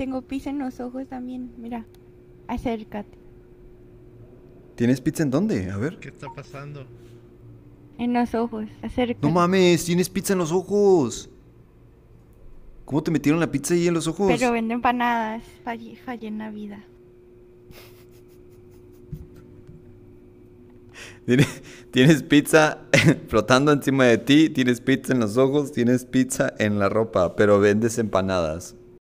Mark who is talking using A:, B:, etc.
A: tengo pizza en los ojos también. Mira, acércate.
B: ¿Tienes pizza en dónde? A ver.
C: ¿Qué está pasando?
D: En los ojos, acércate.
E: No
F: mames, tienes pizza en los ojos. ¿Cómo te metieron la pizza ahí en los
G: ojos? Pero
E: vende empanadas, fallé, en la vida.
G: Tienes pizza flotando encima
H: de ti, tienes pizza en los ojos, tienes pizza en la ropa, pero vendes empanadas.